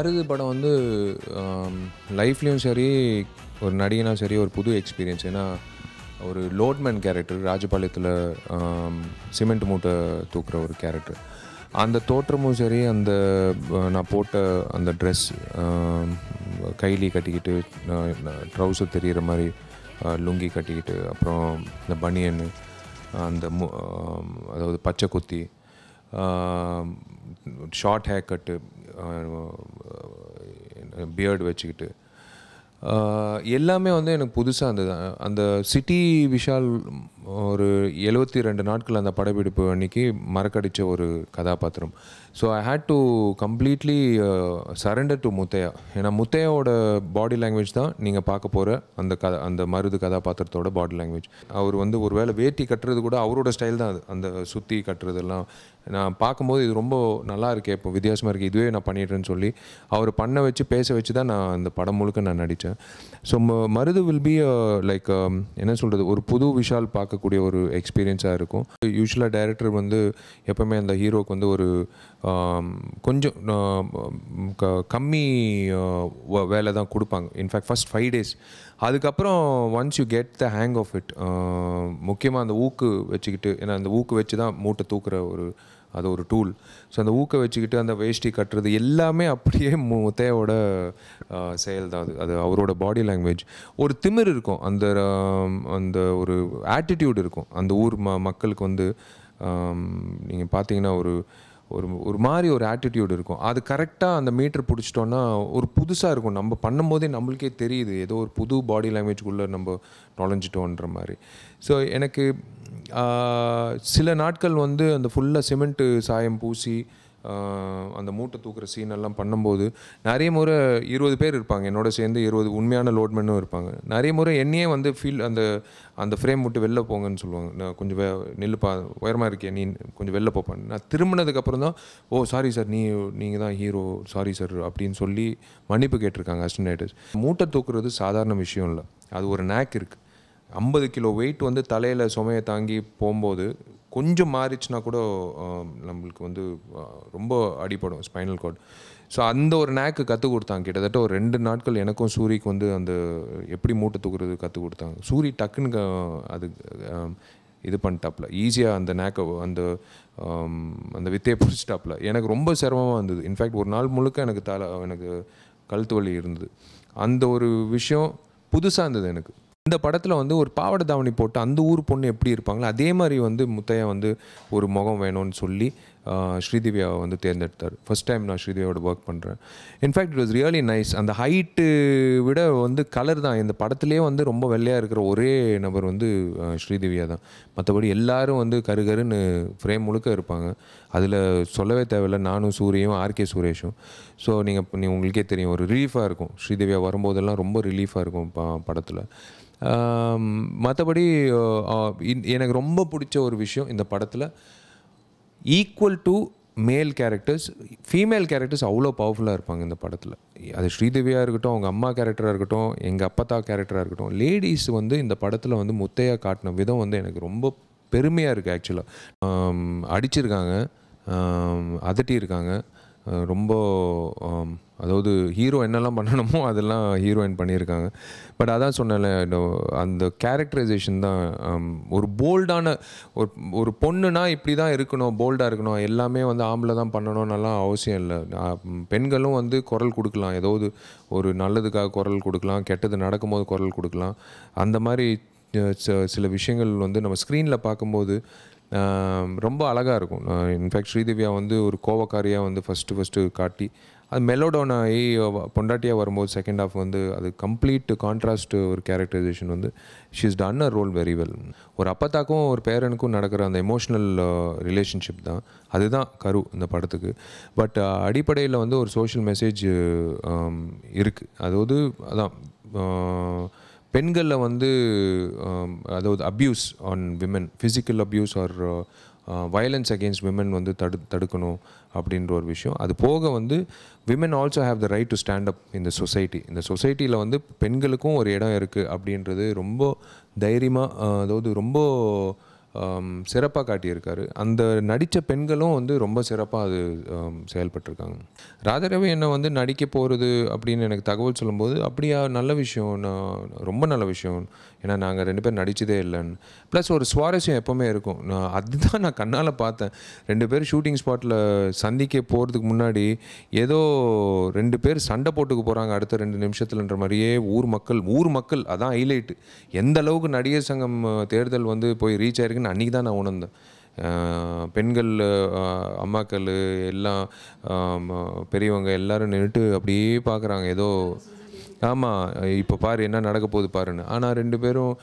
பாரதி படம் வந்து லைஃப்லேயும் சரி ஒரு நடிகனா சரி ஒரு புது எக்ஸ்பீரியன்ஸ் ஏன்னா ஒரு லோட்மேன் கேரக்டர் ராஜபாளையத்தில் சிமெண்ட் மூட்டை தூக்குற ஒரு கேரக்டர் அந்த தோற்றமும் சரி அந்த நான் போட்ட அந்த ட்ரெஸ் கைலி கட்டிக்கிட்டு ட்ரௌசர் தெரிகிற மாதிரி லுங்கி கட்டிக்கிட்டு அப்புறம் இந்த பனியன் அந்த மு அதாவது பச்சை குத்தி ஷார்ட் ஹேர் கட்டு பியர்டு வச்சுக்கிட்டு எல்லாமே வந்து எனக்கு புதுசாக அந்த அந்த சிட்டி விஷால் ஒரு எழுபத்தி ரெண்டு நாட்கள் அந்த படப்பிடிப்பு அன்னைக்கு மறக்கடித்த ஒரு கதாபாத்திரம் so I had to completely surrender to Muthaiya ஏன்னா முத்தையாவோட பாடி லாங்குவேஜ் தான் நீங்கள் பார்க்க போகிற அந்த கதை அந்த மருது கதாபாத்திரத்தோட பாடி லாங்குவேஜ் அவர் வந்து ஒரு வேளை வேட்டி கட்டுறது கூட அவரோட ஸ்டைல் தான் அது அந்த சுற்றி கட்டுறதெல்லாம் நான் பார்க்கும்போது இது ரொம்ப நல்லா இருக்கே இப்போ வித்தியாசமாக இருக்குது இதுவே நான் பண்ணிடுறேன்னு சொல்லி அவர் பண்ண வச்சு பேச வச்சு தான் நான் அந்த படம் முழுக்க நான் நடித்தேன் so Marudhu will be like என்ன சொல்கிறது ஒரு புது விஷால் பார்க்க பார்க்கக்கூடிய ஒரு எக்ஸ்பீரியன்ஸாக இருக்கும் யூஸ்வலாக டேரக்டர் வந்து எப்போவுமே அந்த ஹீரோக்கு வந்து ஒரு கொஞ்சம் கம்மி வேலை தான் கொடுப்பாங்க இன்ஃபேக்ட் ஃபஸ்ட் ஃபைவ் டேஸ் அதுக்கப்புறம் once you get the hang of it முக்கியமாக அந்த ஊக்கு வச்சுக்கிட்டு ஏன்னா அந்த ஊக்கு வச்சு தான் மூட்டை தூக்குற ஒரு அது ஒரு டூல் ஸோ அந்த ஊக்க வச்சுக்கிட்டு அந்த வேஷ்டி கட்டுறது எல்லாமே அப்படியே முத்தையோட செயல் தான் அது அது அவரோட பாடி லாங்குவேஜ் ஒரு திமிர் இருக்கும் அந்த அந்த ஒரு ஆட்டிடியூட் இருக்கும் அந்த ஊர் ம மக்களுக்கு வந்து நீங்கள் பார்த்தீங்கன்னா ஒரு ஒரு ஒரு மாதிரி ஒரு ஆட்டிடியூட் இருக்கும் அது கரெக்டாக அந்த மீட்டர் பிடிச்சிட்டோன்னா ஒரு புதுசாக இருக்கும் நம்ம பண்ணும்போதே நம்மளுக்கே தெரியுது ஏதோ ஒரு புது பாடி லாங்குவேஜ்குள்ளே நம்ம நுழைஞ்சிட்டோன்ற மாதிரி ஸோ எனக்கு சில நாட்கள் வந்து அந்த ஃபுல்லாக சிமெண்ட்டு சாயம் பூசி அந்த மூட்டை தூக்குற சீன் எல்லாம் பண்ணும்போது நிறைய முறை இருபது பேர் இருப்பாங்க என்னோட சேர்ந்து இருபது உண்மையான லோட்மென்னும் இருப்பாங்க நிறைய முறை என்னையே வந்து ஃபீல் அந்த அந்த ஃப்ரேம் விட்டு வெளில போங்கன்னு சொல்லுவாங்க நான் கொஞ்சம் வே நெல்லுப்பா உயரமாக இருக்கேன் நீ கொஞ்சம் வெளில போப்பேன் நான் திரும்பினதுக்கப்புறம் தான் ஓ சாரி சார் நீ நீங்கள் தான் ஹீரோ சாரி சார் அப்படின்னு சொல்லி மன்னிப்பு கேட்டிருக்காங்க அஸ்டினேட்டர்ஸ் மூட்டை தூக்குறது சாதாரண விஷயம் இல்லை அது ஒரு நேக் இருக்குது ஐம்பது கிலோ வெயிட் வந்து தலையில் சுமையை தாங்கி போகும்போது கொஞ்சம் மாறிச்சுன்னா கூட நம்மளுக்கு வந்து ரொம்ப அடிப்படும் ஸ்பைனல் கார்டு ஸோ அந்த ஒரு நேக்கு கற்றுக் கொடுத்தாங்க கிட்டத்தட்ட ஒரு ரெண்டு நாட்கள் எனக்கும் சூரிக்கு வந்து அந்த எப்படி மூட்டை தூக்குறது கற்றுக் கொடுத்தாங்க சூரி டக்குன்னு அது இது பண்ணிட்டாப்புல ஈஸியாக அந்த நேக்கை அந்த அந்த வித்தையை பிடிச்சிட்டாப்புல எனக்கு ரொம்ப சிரமமாக இருந்தது இன்ஃபேக்ட் ஒரு நாள் முழுக்க எனக்கு தலை எனக்கு கழுத்து வலி இருந்தது அந்த ஒரு விஷயம் புதுசாக இருந்தது எனக்கு இந்த படத்தில் வந்து ஒரு பாவட தாவணி போட்டு அந்த ஊர் பொண்ணு எப்படி இருப்பாங்களோ அதே மாதிரி வந்து முத்தையா வந்து ஒரு முகம் வேணும்னு சொல்லி ஸ்ரீதிவ்யாவை வந்து தேர்ந்தெடுத்தார் ஃபஸ்ட் டைம் நான் ஸ்ரீதேவியோட ஒர்க் பண்ணுறேன் in fact it was really nice அந்த ஹைட்டு விட வந்து கலர் தான் இந்த படத்துலேயே வந்து ரொம்ப வெள்ளையாக இருக்கிற ஒரே நபர் வந்து ஸ்ரீதிவ்யா தான் மற்றபடி எல்லோரும் வந்து கருகருன்னு ஃப்ரேம் முழுக்க இருப்பாங்க அதில் சொல்லவே தேவையில்லை நானும் சூரியும் ஆர்கே சுரேஷும் ஸோ நீங்கள் நீ உங்களுக்கே தெரியும் ஒரு ரிலீஃபாக இருக்கும் ஸ்ரீதிவ்யா வரும்போதெல்லாம் ரொம்ப ரிலீஃபாக இருக்கும் படத்தில் மற்றபடி எனக்கு ரொம்ப பிடிச்ச ஒரு விஷயம் இந்த படத்தில் equal to male characters female characters அவ்வளோ பவர்ஃபுல்லாக இருப்பாங்க இந்த படத்தில் அது ஸ்ரீதேவியாக இருக்கட்டும் அவங்க அம்மா கேரக்டராக இருக்கட்டும் எங்கள் அப்பத்தா கேரக்டராக இருக்கட்டும் லேடிஸ் வந்து இந்த படத்தில் வந்து முத்தையாக காட்டின விதம் வந்து எனக்கு ரொம்ப பெருமையாக இருக்குது ஆக்சுவலாக அடிச்சிருக்காங்க அதட்டியிருக்காங்க ரொம்ப அதாவது ஹீரோ என்னெல்லாம் பண்ணணுமோ அதெல்லாம் ஹீரோயின் பண்ணியிருக்காங்க பட் அதான் சொன்னேன்ல அந்த கேரக்டரைசேஷன் தான் ஒரு போல்டான ஒரு ஒரு பொண்ணுனா இப்படி தான் இருக்கணும் போல்டாக இருக்கணும் எல்லாமே வந்து ஆம்பளை தான் பண்ணணும்னெல்லாம் அவசியம் இல்லை பெண்களும் வந்து குரல் கொடுக்கலாம் ஏதாவது ஒரு நல்லதுக்காக குரல் கொடுக்கலாம் கெட்டது நடக்கும்போது குரல் கொடுக்கலாம் அந்த மாதிரி சில விஷயங்கள் வந்து நம்ம ஸ்க்ரீனில் பார்க்கும்போது ரொம்ப அழகாக இருக்கும் இன்ஃபேக்ட் ஸ்ரீதேவியா வந்து ஒரு கோவக்காரியாக வந்து ஃபஸ்ட்டு ஃபஸ்ட்டு காட்டி அது மெலோடோனா ஆகி பொண்டாட்டியாக வரும்போது செகண்ட் ஆஃப் வந்து அது கம்ப்ளீட் கான்ட்ராஸ்ட் ஒரு கேரக்டரைசேஷன் வந்து she is done a role very well ஒரு அப்பத்தாக்கும் ஒரு பேரனுக்கும் நடக்கிற அந்த எமோஷ்னல் ரிலேஷன்ஷிப் தான் அதுதான் கரு இந்த படத்துக்கு பட் அடிப்படையில் வந்து ஒரு சோஷியல் மெசேஜ் இருக்குது அதாவது அதான் பெண்களில் வந்து அதாவது abuse on women physical abuse or violence against women வந்து தடு தடுக்கணும் அப்படின்ற ஒரு விஷயம் அது போக வந்து women also have the right to stand up இந்த சொசைட்டி இந்த சொசைட்டியில் வந்து பெண்களுக்கும் ஒரு இடம் இருக்குது அப்படின்றது ரொம்ப தைரியமாக அதாவது ரொம்ப சிறப்பாக காட்டியிருக்காரு அந்த நடித்த பெண்களும் வந்து ரொம்ப சிறப்பாக அது செயல்பட்டிருக்காங்க ராஜரவி என்னை வந்து நடிக்க போகிறது அப்படின்னு எனக்கு தகவல் சொல்லும்போது அப்படியா நல்ல விஷயம் நான் ரொம்ப நல்ல விஷயம் ஏன்னா நாங்கள் ரெண்டு பேரும் நடித்ததே இல்லைன்னு ப்ளஸ் ஒரு சுவாரஸ்யம் எப்போவுமே இருக்கும் நான் அதுதான் நான் கண்ணால் பார்த்தேன் ரெண்டு பேரும் ஷூட்டிங் ஸ்பாட்டில் சந்திக்க போகிறதுக்கு முன்னாடி ஏதோ ரெண்டு பேர் சண்டை போட்டுக்கு போகிறாங்க அடுத்த ரெண்டு நிமிஷத்துலன்ற மாதிரியே ஊர் மக்கள் ஊர் மக்கள் அதான் ஹைலைட்டு எந்த அளவுக்கு நடிகர் சங்கம் தேர்தல் வந்து போய் ரீச் ஆயிருக்குன்னு அன்றைக்கி தான் நான் உணர்ந்தேன் பெண்கள் அம்மாக்கள் எல்லாம் பெரியவங்க எல்லோரும் நின்றுட்டு அப்படியே பார்க்குறாங்க ஏதோ ஆமாம் இப்போ பாரு என்ன நடக்க போகுது பாருன்னு ஆனால் ரெண்டு பேரும்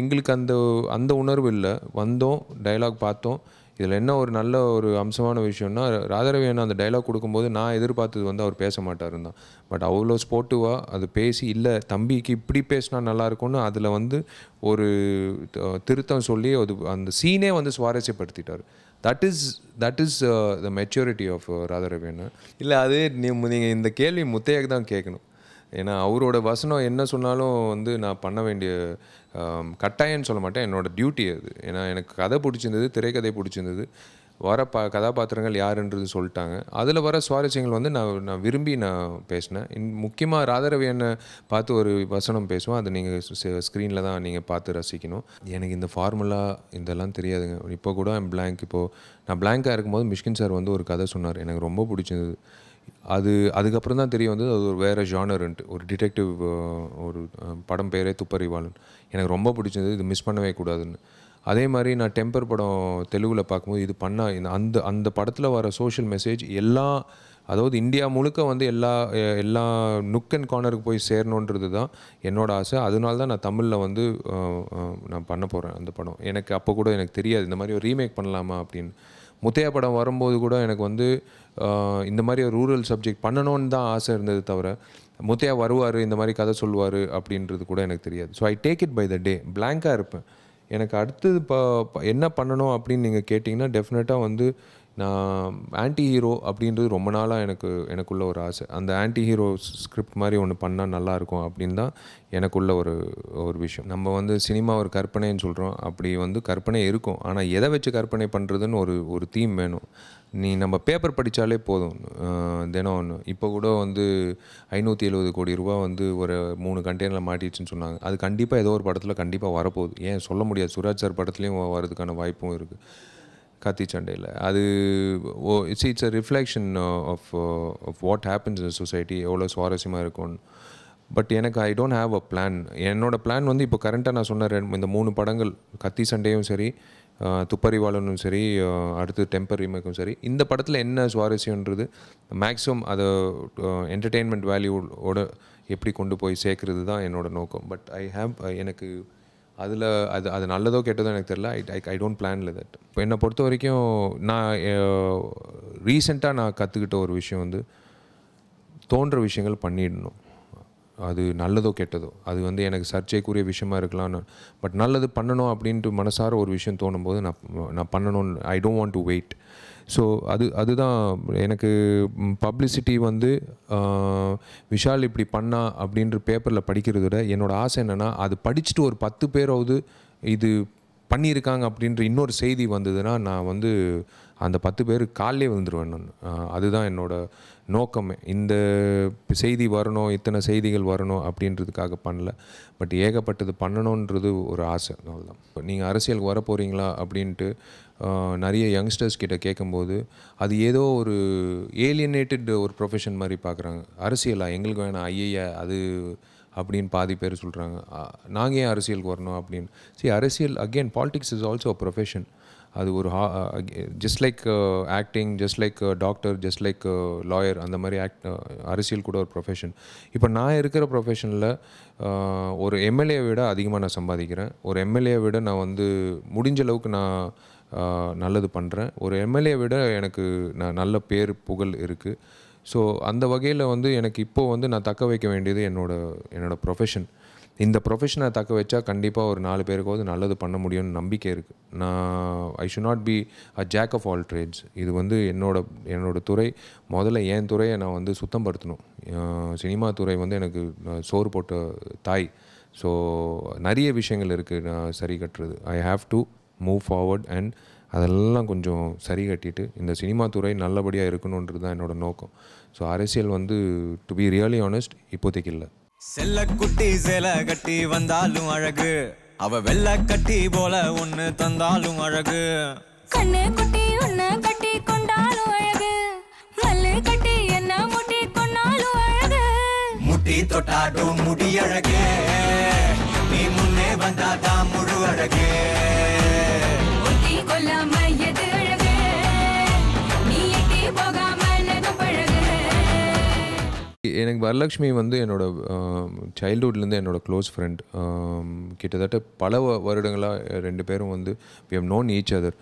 எங்களுக்கு அந்த அந்த உணர்வு இல்லை வந்தோம் டைலாக் பார்த்தோம் இதில் என்ன ஒரு நல்ல ஒரு அம்சமான விஷயம்னா ராதாரவி அண்ணா அந்த டைலாக் கொடுக்கும்போது நான் எதிர்பார்த்தது வந்து அவர் பேச மாட்டார் இருந்தான் பட் அவ்வளோ ஸ்போர்ட்டிவாக அது பேசி இல்லை தம்பிக்கு இப்படி பேசினா நல்லாயிருக்கும்னு அதில் வந்து ஒரு திருத்தம் சொல்லி அது அந்த சீனே வந்து சுவாரஸ்யப்படுத்திட்டார் that is that is the uh, maturity of uh, Radharavi அண்ணா இல்லை அது நீங்கள் இந்த கேள்வி முத்தையாக தான் கேட்கணும் ஏன்னா அவரோட வசனம் என்ன சொன்னாலும் வந்து நான் பண்ண வேண்டிய கட்டாயம்னு சொல்ல மாட்டேன் என்னோடய டியூட்டி அது ஏன்னா எனக்கு கதை பிடிச்சிருந்தது திரைக்கதை பிடிச்சிருந்தது வர பா கதாபாத்திரங்கள் யாருன்றது சொல்லிட்டாங்க அதில் வர சுவாரஸ்யங்கள் வந்து நான் நான் விரும்பி நான் பேசினேன் இன் முக்கியமாக ராதரவியனை பார்த்து ஒரு வசனம் பேசுவோம் அது நீங்கள் ஸ்க்ரீனில் தான் நீங்கள் பார்த்து ரசிக்கணும் எனக்கு இந்த ஃபார்முலா இதெல்லாம் தெரியாதுங்க இப்போ கூட பிளாங்க் இப்போது நான் பிளாங்காக இருக்கும்போது மிஷ்கின் சார் வந்து ஒரு கதை சொன்னார் எனக்கு ரொம்ப பிடிச்சிருந்தது அது அதுக்கப்புறம் தான் தெரிய வந்தது அது ஒரு வேறு ஜானர்ன்ட்டு ஒரு டிடெக்டிவ் ஒரு படம் பேரே துப்பறிவாளன் எனக்கு ரொம்ப பிடிச்சது இது மிஸ் பண்ணவே கூடாதுன்னு அதே மாதிரி நான் டெம்பர் படம் தெலுங்கில் பார்க்கும்போது இது பண்ணால் இந்த அந்த அந்த படத்தில் வர சோஷியல் மெசேஜ் எல்லா அதாவது இந்தியா முழுக்க வந்து எல்லா எல்லா நுக் அண்ட் கார்னருக்கு போய் சேரணுன்றது தான் என்னோடய ஆசை அதனால தான் நான் தமிழில் வந்து நான் பண்ண போகிறேன் அந்த படம் எனக்கு அப்போ கூட எனக்கு தெரியாது இந்த மாதிரி ஒரு ரீமேக் பண்ணலாமா அப்படின்னு முத்தையா படம் வரும்போது கூட எனக்கு வந்து இந்த மாதிரி ஒரு ரூரல் சப்ஜெக்ட் பண்ணணும்னு தான் ஆசை இருந்தது தவிர முத்தையா வருவார் இந்த மாதிரி கதை சொல்லுவார் அப்படின்றது கூட எனக்கு தெரியாது so I take it by the day பிளாங்காக இருப்பேன் எனக்கு அடுத்தது இப்போ என்ன பண்ணணும் அப்படின்னு நீங்கள் கேட்டிங்கன்னா டெஃபினட்டாக வந்து நான் ஆன்டி ஹீரோ அப்படின்றது ரொம்ப நாளாக எனக்கு எனக்குள்ள ஒரு ஆசை அந்த ஆன்டி ஹீரோ ஸ்கிரிப்ட் மாதிரி ஒன்று பண்ணால் நல்லாயிருக்கும் அப்படின்னு தான் எனக்குள்ள ஒரு ஒரு விஷயம் நம்ம வந்து சினிமா ஒரு கற்பனைன்னு சொல்கிறோம் அப்படி வந்து கற்பனை இருக்கும் ஆனால் எதை வச்சு கற்பனை பண்ணுறதுன்னு ஒரு ஒரு தீம் வேணும் நீ நம்ம பேப்பர் படித்தாலே போதும் தினம் ஒன்று இப்போ கூட வந்து ஐநூற்றி எழுபது கோடி ரூபா வந்து ஒரு மூணு கண்டெய்னரில் மாட்டிடுச்சுன்னு சொன்னாங்க அது கண்டிப்பாக ஏதோ ஒரு படத்தில் கண்டிப்பாக வரப்போகுது ஏன் சொல்ல முடியாது சுராஜ் சார் படத்துலேயும் வரதுக்கான வாய்ப்பும் இருக்குது கத்தி சண்டையில் அது oh it's it's a reflection of of what happens in society எவ்வளோ சுவாரஸ்யமாக இருக்கும்னு பட் எனக்கு I don't have a plan என்னோடய பிளான் வந்து இப்போ கரண்ட்டாக நான் சொன்ன இந்த மூணு படங்கள் கத்தி சண்டையும் சரி துப்பறிவாளனும் சரி அடுத்து டெம்பர் ரீமேக்கும் சரி இந்த படத்தில் என்ன சுவாரஸ்யன்றது மேக்ஸிமம் அதை என்டர்டெயின்மெண்ட் வேல்யூவோட எப்படி கொண்டு போய் சேர்க்கறது தான் என்னோடய நோக்கம் பட் ஐ ஹாவ் எனக்கு அதில் அது அது நல்லதோ கெட்டதோ எனக்கு தெரில ஐ ஐ ஐ டோன்ட் பிளான்ல தட் இப்போ என்னை பொறுத்த வரைக்கும் நான் ரீசெண்டாக நான் கற்றுக்கிட்ட ஒரு விஷயம் வந்து தோன்ற விஷயங்கள் பண்ணிடணும் அது நல்லதோ கெட்டதோ அது வந்து எனக்கு சர்ச்சைக்குரிய விஷயமா இருக்கலாம்னு பட் நல்லது பண்ணணும் அப்படின்ட்டு மனசார ஒரு விஷயம் தோணும்போது நான் நான் பண்ணணும்னு I don't want to wait so அது அதுதான் எனக்கு பப்ளிசிட்டி வந்து விஷால் இப்படி பண்ணா அப்படின்ற பேப்பரில் படிக்கிறத விட என்னோடய ஆசை என்னென்னா அது படிச்சுட்டு ஒரு பத்து பேராவது இது பண்ணியிருக்காங்க அப்படின்ற இன்னொரு செய்தி வந்ததுன்னா நான் வந்து அந்த பத்து பேர் காலிலே விழுந்துருவேன் நான் அதுதான் என்னோடய நோக்கமே இந்த செய்தி வரணும் இத்தனை செய்திகள் வரணும் அப்படின்றதுக்காக பண்ணல பட் ஏகப்பட்டது பண்ணணுன்றது ஒரு ஆசை அவ்வளோதான் இப்போ நீங்கள் அரசியலுக்கு வர போகிறீங்களா அப்படின்ட்டு நிறைய யங்ஸ்டர்ஸ் கிட்ட கேட்கும்போது அது ஏதோ ஒரு ஏலியனேட்டட் ஒரு ப்ரொஃபஷன் மாதிரி பார்க்குறாங்க அரசியலா எங்களுக்கு வேணாம் ஐயா அது அப்படின்னு பாதி பேர் சொல்கிறாங்க நாங்கள் ஏன் அரசியலுக்கு வரணும் அப்படின்னு சரி அரசியல் again politics is also a profession அது ஒரு ஹா just like acting just like doctor just like lawyer அந்த மாதிரி ஆக்ட் uh, அரசியல் கூட ஒரு ப்ரொஃபஷன் இப்போ நான் இருக்கிற ப்ரொஃபஷனில் uh, ஒரு எம்எல்ஏ விட அதிகமாக நான் சம்பாதிக்கிறேன் ஒரு எம்எல்ஏ விட நான் வந்து முடிஞ்ச அளவுக்கு நான் uh, நல்லது பண்ணுறேன் ஒரு எம்எல்ஏ விட எனக்கு நான் நல்ல பேர் புகழ் இருக்குது ஸோ அந்த வகையில் வந்து எனக்கு இப்போது வந்து நான் தக்க வைக்க வேண்டியது என்னோட என்னோடய ப்ரொஃபஷன் இந்த ப்ரொஃபஷனை தக்க வச்சா கண்டிப்பாக ஒரு நாலு பேருக்காவது நல்லது பண்ண முடியும்னு நம்பிக்கை இருக்குது நான் I should not be a jack of all trades இது வந்து என்னோட என்னோட துறை முதல்ல என் துறையை நான் வந்து சுத்தம் படுத்தணும் சினிமா துறை வந்து எனக்கு சோறு போட்ட தாய் ஸோ நிறைய விஷயங்கள் இருக்குது நான் சரி கட்டுறது I have to move forward and அதெல்லாம் கொஞ்சம் சரி கட்டிட்டு இந்த சினிமா துறை நல்லபடியாக இருக்கணுன்றது தான் என்னோடய நோக்கம் ஸோ அரசியல் வந்து டு பி ரியலி ஆனஸ்ட் இப்போதைக்கு இல்லை செல்ல குட்டி செல கட்டி வந்தாலும் அழகு அவ வெள்ள கட்டி போல ஒண்ணு தந்தாலும் அழகு கண்ணு குட்டி ஒண்ணு கட்டி கொண்டாலும் அழகு மல்லு கட்டி என்ன முட்டி கொண்டாலும் அழகு முட்டி தொட்டாட்டும் முடி அழகு நீ முன்னே வந்தாதான் முழு அழகு கொல்லாம எனக்கு வரலட்சுமி வந்து என்னோடய சைல்டுஹுட்லேருந்து என்னோடய க்ளோஸ் ஃப்ரெண்ட் கிட்டத்தட்ட பல வருடங்களாக ரெண்டு பேரும் வந்து we have known each other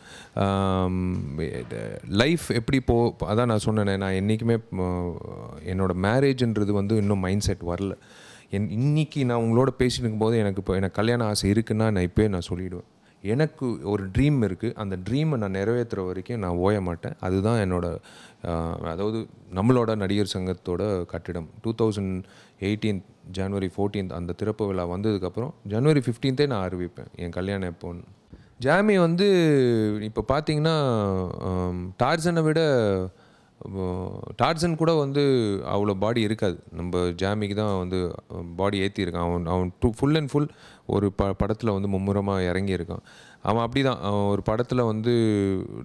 life எப்படி போ அதான் நான் சொன்னேன் நான் என்றைக்குமே என்னோடய மேரேஜ்ன்றது வந்து இன்னும் மைண்ட் செட் வரல என் இன்னைக்கு நான் உங்களோட பேசிட்டு இருக்கும்போது எனக்கு இப்போ எனக்கு கல்யாணம் ஆசை இருக்குன்னா நான் இப்போயே நான் சொல்லிவிடுவேன் எனக்கு ஒரு ட்ரீம் இருக்குது அந்த ட்ரீமை நான் நிறைவேற்றுற வரைக்கும் நான் ஓய மாட்டேன் அதுதான் என்னோடய அதாவது நம்மளோட நடிகர் சங்கத்தோட கட்டிடம் two thousand eighteen January fourteenth அந்த திறப்பு விழா வந்ததுக்கப்புறம் ஜனவரி ஃபிஃப்டீன்த்தே நான் அறிவிப்பேன் என் கல்யாணம் எப்போன்னு ஜாமி வந்து இப்போ பார்த்தீங்கன்னா டார்சனை விட டார்சன் கூட வந்து அவ்வளோ பாடி இருக்காது நம்ம ஜாமிக்கு தான் வந்து பாடி ஏற்றியிருக்கான் அவன் அவன் டூ ஃபுல் அண்ட் ஃபுல் ஒரு ப படத்தில் வந்து மும்முரமாக இறங்கியிருக்கான் அவன் அப்படி தான் அவன் ஒரு படத்தில் வந்து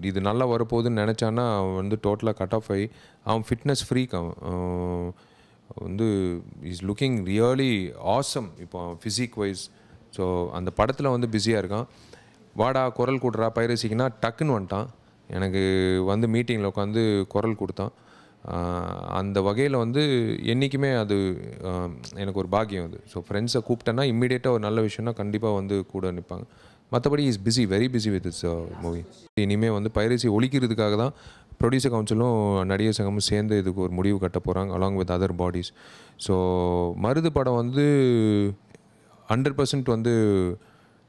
இது நல்லா வரப்போகுதுன்னு நினச்சான்னா அவன் வந்து டோட்டலாக கட் ஆஃப் ஆகி அவன் ஃபிட்னஸ் ஃப்ரீக் அவன் வந்து இஸ் லுக்கிங் ரியலி ஆசம் இப்போ ஃபிசிக் வைஸ் ஸோ அந்த படத்தில் வந்து பிஸியாக இருக்கான் வாடா குரல் கூடுறா பயிரசிக்கினா டக்குன்னு வந்துட்டான் எனக்கு வந்து மீட்டிங்கில் உட்காந்து குரல் கொடுத்தான் அந்த வகையில் வந்து என்றைக்குமே அது எனக்கு ஒரு பாக்கியம் அது ஸோ ஃப்ரெண்ட்ஸை கூப்பிட்டேன்னா இம்மிடியேட்டாக ஒரு நல்ல விஷயம்னா கண்டிப்பாக வந்து கூட நிற்பாங்க மற்றபடி is busy very busy with its movie இனிமேல் வந்து பைரசி ஒழிக்கிறதுக்காக தான் ப்ரொடியூசர் கவுன்சிலும் நடிகர் சங்கமும் சேர்ந்து இதுக்கு ஒரு முடிவு கட்ட போகிறாங்க along with other bodies so Maruthu படம் வந்து ஹண்ட்ரட் பர்சன்ட் வந்து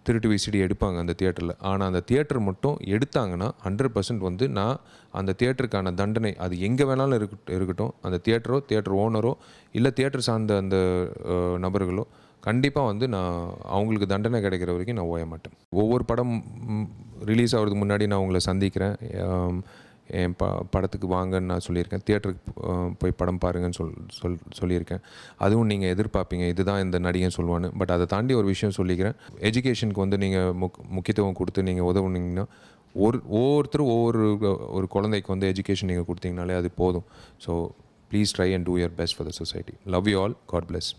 திருட்டு விசிடி எடுப்பாங்க அந்த தியேட்டரில் ஆனால் அந்த தியேட்டர் மட்டும் எடுத்தாங்கன்னா ஹண்ட்ரட் பர்சன்ட் வந்து நான் அந்த தியேட்டருக்கான தண்டனை அது எங்கே வேணாலும் இருக்க இருக்கட்டும் அந்த தியேட்டரோ தியேட்டர் ஓனரோ இல்லை தியேட்டர் சார்ந்த அந்த நபர்களோ கண்டிப்பாக வந்து நான் அவங்களுக்கு தண்டனை கிடைக்கிற வரைக்கும் நான் ஓய மாட்டேன் ஒவ்வொரு படம் ரிலீஸ் ஆகிறதுக்கு முன்னாடி நான் உங்களை சந்திக்கிறேன் என் ப படத்துக்கு வாங்கன்னு நான் சொல்லியிருக்கேன் தியேட்டருக்கு போய் படம் பாருங்கன்னு சொல் சொல் சொல்லியிருக்கேன் அதுவும் நீங்கள் எதிர்பார்ப்பீங்க இதுதான் இந்த நடிகன் சொல்லுவான்னு பட் அதை தாண்டி ஒரு விஷயம் சொல்லிக்கிறேன் எஜுகேஷனுக்கு வந்து நீங்கள் முக் முக்கியத்துவம் கொடுத்து நீங்கள் உதவுனீங்கன்னா ஒரு ஒவ்வொருத்தரும் ஒவ்வொரு ஒரு குழந்தைக்கு வந்து எஜுகேஷன் நீங்கள் கொடுத்தீங்கனாலே அது போதும் so please try and do your best for the society love you all God plus